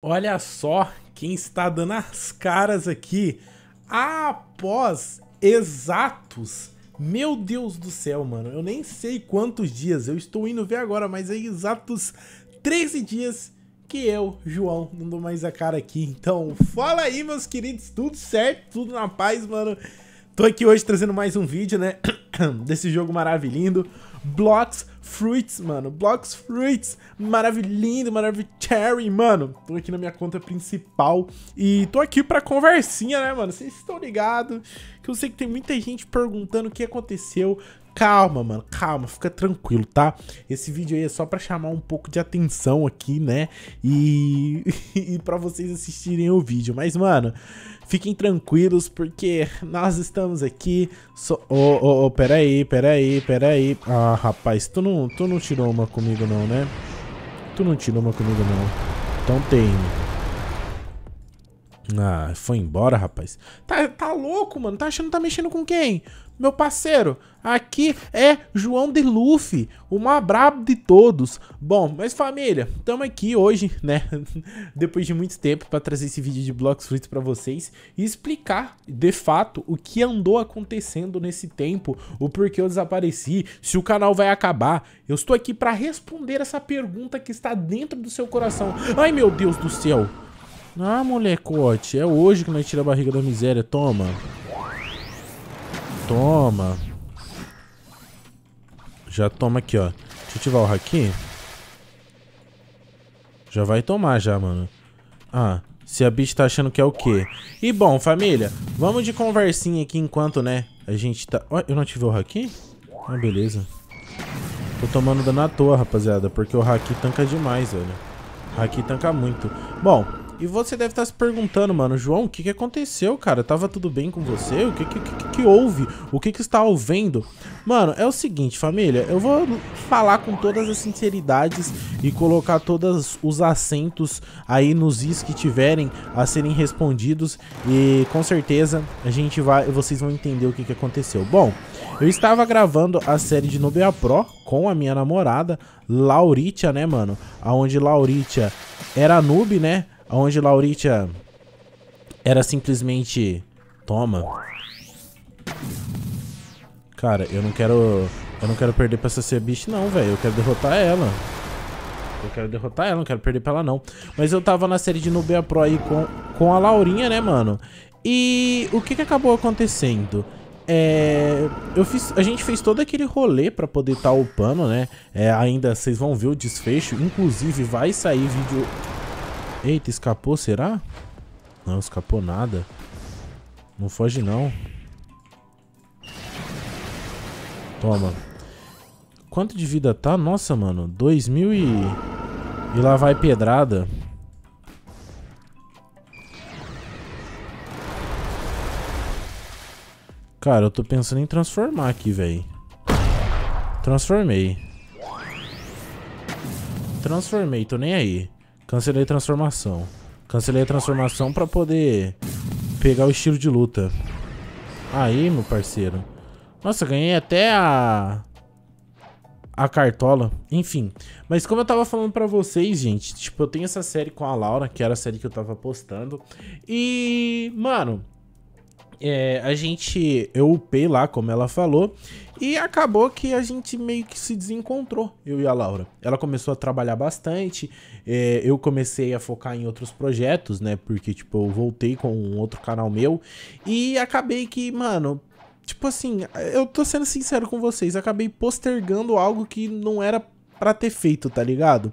Olha só quem está dando as caras aqui após exatos. Meu Deus do céu, mano. Eu nem sei quantos dias. Eu estou indo ver agora, mas é exatos 13 dias que eu, João, não dou mais a cara aqui. Então, fala aí, meus queridos. Tudo certo? Tudo na paz, mano? Tô aqui hoje trazendo mais um vídeo, né? desse jogo maravilhindo. Blocks Fruits, mano. Blocks Fruits. Maravilhindo, maravilhoso, mano. Tô aqui na minha conta principal e tô aqui pra conversinha, né, mano? Vocês estão ligados que eu sei que tem muita gente perguntando o que aconteceu Calma, mano, calma, fica tranquilo, tá? Esse vídeo aí é só para chamar um pouco de atenção aqui, né? E, e para vocês assistirem o vídeo. Mas, mano, fiquem tranquilos porque nós estamos aqui. So... Oh, oh, oh, peraí, peraí, peraí. Ah, rapaz, tu não, tu não tirou uma comigo não, né? Tu não tirou uma comigo não. Então tem. Ah, foi embora, rapaz. Tá, tá louco, mano. Tá achando que tá mexendo com quem? Meu parceiro, aqui é João de Luffy, o mais brabo de todos. Bom, mas família, estamos aqui hoje, né? Depois de muito tempo para trazer esse vídeo de Blocks Fruits para vocês e explicar de fato o que andou acontecendo nesse tempo, o porquê eu desapareci, se o canal vai acabar. Eu estou aqui para responder essa pergunta que está dentro do seu coração. Ai, meu Deus do céu! Ah, molecote, é hoje que nós tira a barriga da miséria. Toma. Toma. Já toma aqui, ó. Deixa eu ativar o haki. Já vai tomar já, mano. Ah, se a bicha tá achando que é o quê? E bom, família, vamos de conversinha aqui enquanto, né, a gente tá... Ó, eu não ativei o haki? Ah, beleza. Tô tomando dano à toa, rapaziada, porque o haki tanca demais, velho. Haki tanca muito. Bom, e você deve estar tá se perguntando, mano, João, o que, que aconteceu, cara? Tava tudo bem com você? O que, que, que, que houve? O que, que está ouvindo, Mano, é o seguinte, família, eu vou falar com todas as sinceridades e colocar todos os assentos aí nos is que tiverem a serem respondidos e com certeza a gente vai, vocês vão entender o que, que aconteceu. Bom, eu estava gravando a série de a Pro com a minha namorada, Lauritia, né, mano? Aonde Lauritia era noob, né? Onde Lauritia era simplesmente... Toma. Cara, eu não quero... Eu não quero perder pra essa bicho não, velho. Eu quero derrotar ela. Eu quero derrotar ela, não quero perder pra ela não. Mas eu tava na série de Nubia Pro aí com, com a Laurinha, né, mano? E o que que acabou acontecendo? É, eu fiz, a gente fez todo aquele rolê para poder estar tá upando, né? É, ainda vocês vão ver o desfecho. Inclusive, vai sair vídeo Eita, escapou, será? Não, escapou nada. Não foge, não. Toma. Quanto de vida tá? Nossa, mano. 2000 e... E lá vai pedrada. Cara, eu tô pensando em transformar aqui, velho. Transformei. Transformei, tô nem aí. Cancelei transformação. Cancelei a transformação pra poder pegar o estilo de luta. Aí, meu parceiro. Nossa, ganhei até a... A cartola. Enfim. Mas como eu tava falando pra vocês, gente. Tipo, eu tenho essa série com a Laura, que era a série que eu tava postando. E... Mano é, a gente, eu upei lá, como ela falou, e acabou que a gente meio que se desencontrou, eu e a Laura. Ela começou a trabalhar bastante, é, eu comecei a focar em outros projetos, né? Porque, tipo, eu voltei com um outro canal meu e acabei que, mano, tipo assim, eu tô sendo sincero com vocês, acabei postergando algo que não era para ter feito, tá ligado?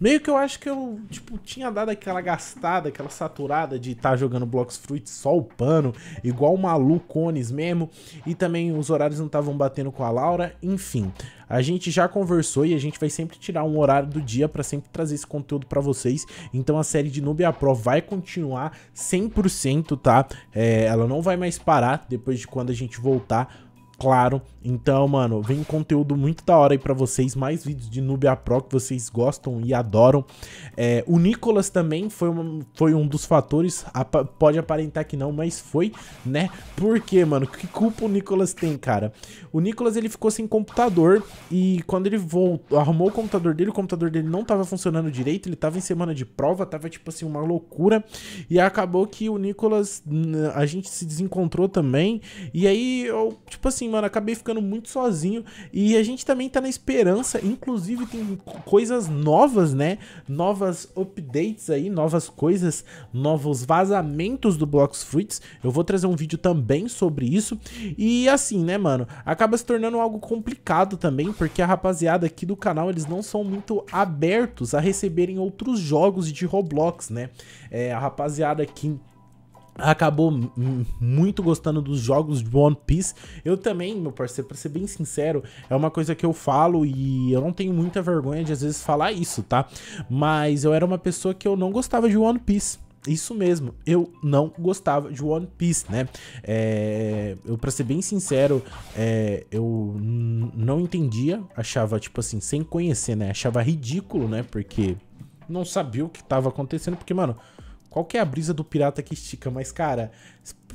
Meio que eu acho que eu, tipo, tinha dado aquela gastada, aquela saturada de estar tá jogando Blocks Fruit só o pano, igual o malucones mesmo, e também os horários não estavam batendo com a Laura, enfim. A gente já conversou e a gente vai sempre tirar um horário do dia para sempre trazer esse conteúdo para vocês. Então a série de Nubia Pro vai continuar 100%, tá? É, ela não vai mais parar depois de quando a gente voltar claro. Então, mano, vem conteúdo muito da hora aí pra vocês. Mais vídeos de Nubia Pro que vocês gostam e adoram. É, o Nicolas também foi, uma, foi um dos fatores. pode aparentar que não, mas foi, né? Por quê, mano? Que culpa o Nicolas tem, cara? O Nicolas, ele ficou sem computador e quando ele voltou, arrumou o computador dele, o computador dele não tava funcionando direito, ele tava em semana de prova, tava tipo assim, uma loucura. E acabou que o Nicolas, a gente se desencontrou também. E aí, eu, tipo assim, assim, mano, acabei ficando muito sozinho. E a gente também tá na esperança, inclusive tem coisas novas, né? Novas updates aí, novas coisas, novos vazamentos do Blocks Fruits. Eu vou trazer um vídeo também sobre isso. E assim, né, mano, acaba se tornando algo complicado também, porque a rapaziada aqui do canal, eles não são muito abertos a receberem outros jogos de Roblox, né? É, a rapaziada aqui acabou muito gostando dos jogos de One Piece. Eu também, meu parceiro, pra ser bem sincero, é uma coisa que eu falo e eu não tenho muita vergonha de às vezes falar isso, tá? Mas eu era uma pessoa que eu não gostava de One Piece. Isso mesmo, eu não gostava de One Piece, né? É, eu, pra ser bem sincero, é, eu não entendia, achava, tipo assim, sem conhecer, né? Achava ridículo, né? Porque não sabia o que tava acontecendo, porque, mano, qual que é a brisa do pirata que estica? Mas, cara,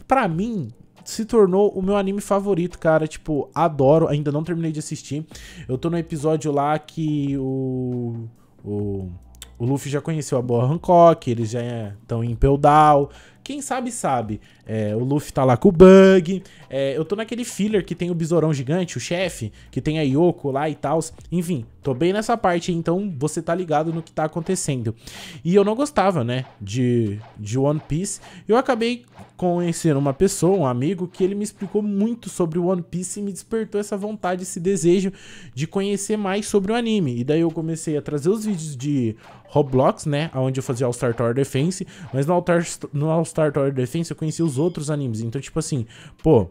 pra mim, se tornou o meu anime favorito, cara. Tipo, adoro, ainda não terminei de assistir. Eu tô no episódio lá que o. O, o Luffy já conheceu a boa Hancock, eles já estão em Peldal. Quem sabe, sabe. É, o Luffy tá lá com o Bug. É, eu tô naquele filler que tem o Besourão Gigante, o chefe, que tem a Yoko lá e tal. Enfim, tô bem nessa parte, então você tá ligado no que tá acontecendo. E eu não gostava, né, de, de One Piece. Eu acabei conhecendo uma pessoa, um amigo, que ele me explicou muito sobre One Piece e me despertou essa vontade, esse desejo de conhecer mais sobre o anime. E daí eu comecei a trazer os vídeos de Roblox, né, onde eu fazia All-Star Tower Defense. Mas no All-Star All Tower Defense eu conheci os outros animes. Então, tipo assim, pô,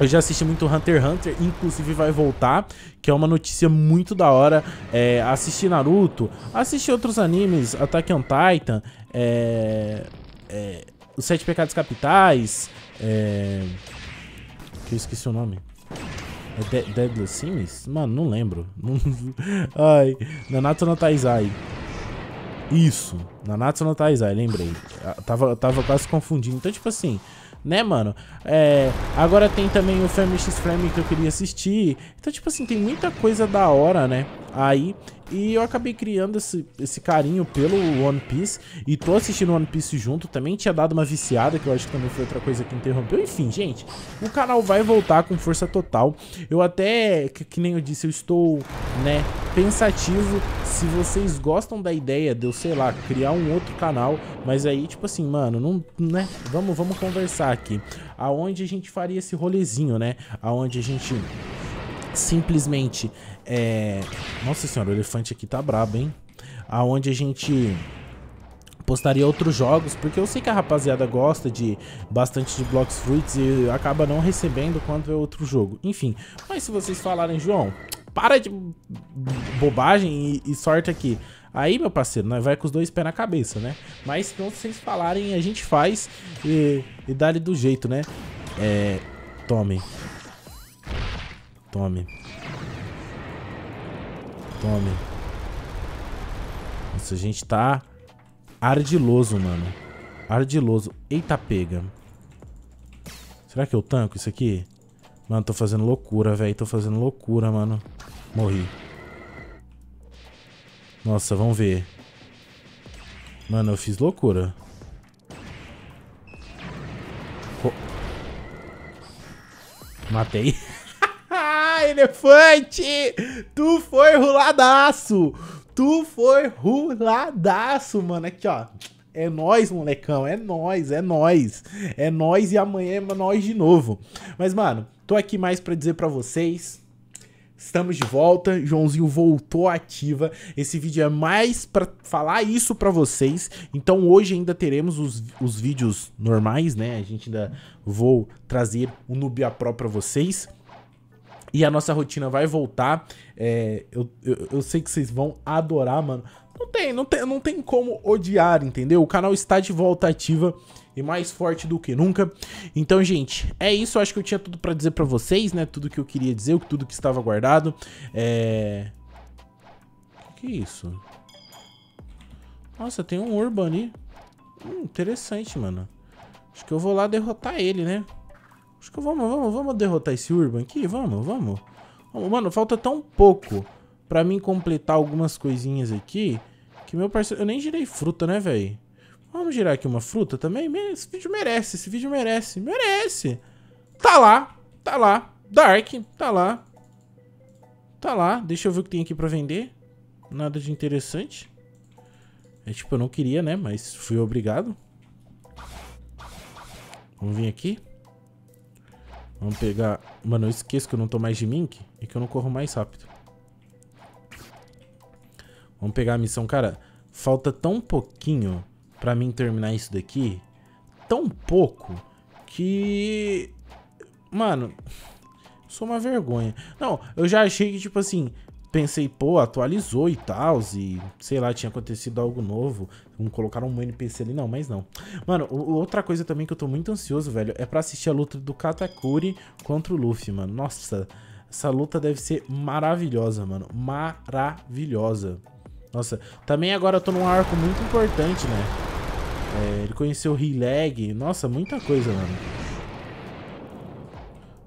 eu já assisti muito Hunter x Hunter, inclusive vai voltar, que é uma notícia muito da hora. É, assistir Naruto, assistir outros animes, Attack on Titan, é, é, Os Sete Pecados Capitais, é, que eu esqueci o nome. É De Sims? Mano, não lembro. Ai, Nanato no Taizai. Isso, Nanatsu no Taizai, lembrei. Ah, tava, tava quase confundindo. Então, tipo assim, né, mano? É, agora tem também o Family X Frame que eu queria assistir. Então, tipo assim, tem muita coisa da hora, né? Aí e eu acabei criando esse, esse carinho pelo One Piece. E tô assistindo One Piece junto. Também tinha dado uma viciada, que eu acho que também foi outra coisa que interrompeu. Enfim, gente, o canal vai voltar com força total. Eu até, que, que nem eu disse, eu estou, né, pensativo. Se vocês gostam da ideia de eu, sei lá, criar um outro canal. Mas aí, tipo assim, mano, não, né? Vamos, vamos conversar aqui. Aonde a gente faria esse rolezinho, né? Aonde a gente simplesmente... É... Nossa senhora, o elefante aqui tá brabo, hein? Aonde a gente postaria outros jogos, porque eu sei que a rapaziada gosta de bastante de Blocks Fruits e acaba não recebendo quando é outro jogo. Enfim, mas se vocês falarem, João, para de bobagem e, e sorte aqui. Aí, meu parceiro, nós vai com os dois pés na cabeça, né? Mas se não vocês falarem, a gente faz e, e dá-lhe do jeito, né? É... Tome. Tome. Tome. Nossa, a gente tá ardiloso, mano. Ardiloso. Eita, pega. Será que eu tanco isso aqui? Mano, tô fazendo loucura, velho. Tô fazendo loucura, mano. Morri. Nossa, vamos ver. Mano, eu fiz loucura. Matei. elefante! Tu foi ruladaço! Tu foi ruladaço, mano. Aqui, ó. É nós, molecão. É nós, é nós. É nós e amanhã é nós de novo. Mas, mano, tô aqui mais para dizer para vocês. Estamos de volta, Joãozinho voltou ativa. Esse vídeo é mais para falar isso para vocês. Então hoje ainda teremos os, os vídeos normais, né? A gente ainda vou trazer o Nubia Pro para vocês. E a nossa rotina vai voltar. É, eu, eu, eu, sei que vocês vão adorar, mano. Não tem, não tem, não tem como odiar, entendeu? O canal está de volta ativa e mais forte do que nunca. Então, gente, é isso. Eu acho que eu tinha tudo para dizer para vocês, né? Tudo que eu queria dizer, tudo que estava guardado. É... Que é isso? Nossa, tem um Urban ali. Hum, interessante, mano. Acho que eu vou lá derrotar ele, né? Acho que vamos, vamos, vamos derrotar esse Urban aqui. Vamos, vamos. Mano, falta tão pouco pra mim completar algumas coisinhas aqui. Que meu parceiro... Eu nem girei fruta, né, velho? Vamos girar aqui uma fruta também? Esse vídeo merece, esse vídeo merece. Merece. Tá lá, tá lá. Dark, tá lá. Tá lá. Deixa eu ver o que tem aqui pra vender. Nada de interessante. É tipo, eu não queria, né? Mas fui obrigado. Vamos vir aqui. Vamos pegar... Mano, eu esqueço que eu não tô mais de Mink e que eu não corro mais rápido. Vamos pegar a missão. Cara, falta tão pouquinho pra mim terminar isso daqui. Tão pouco que... Mano, sou uma vergonha. Não, eu já achei que, tipo assim, pensei, pô, atualizou e tal, e sei lá, tinha acontecido algo novo. não colocaram um NPC ali, não, mas não. Mano, outra coisa também que eu tô muito ansioso, velho, é pra assistir a luta do Katakuri contra o Luffy, mano. Nossa, essa luta deve ser maravilhosa, mano. Maravilhosa. Nossa, também agora eu tô num arco muito importante, né? É, ele conheceu o Hileg. Nossa, muita coisa, mano.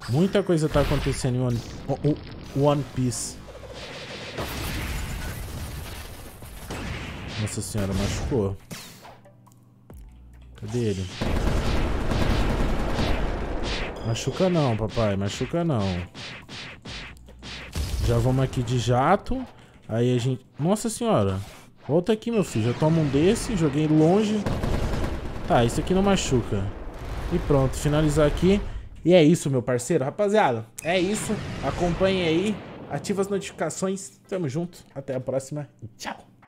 Muita coisa tá acontecendo em One, One Piece. Nossa senhora, machucou. Cadê ele? Machuca não, papai. Machuca não. Já vamos aqui de jato. Aí a gente... Nossa senhora. Volta aqui, meu filho. Já toma um desse. Joguei longe. Tá, isso aqui não machuca. E pronto. Finalizar aqui. E é isso, meu parceiro. Rapaziada, é isso. Acompanhe aí ativa as notificações. Tamo junto. Até a próxima tchau!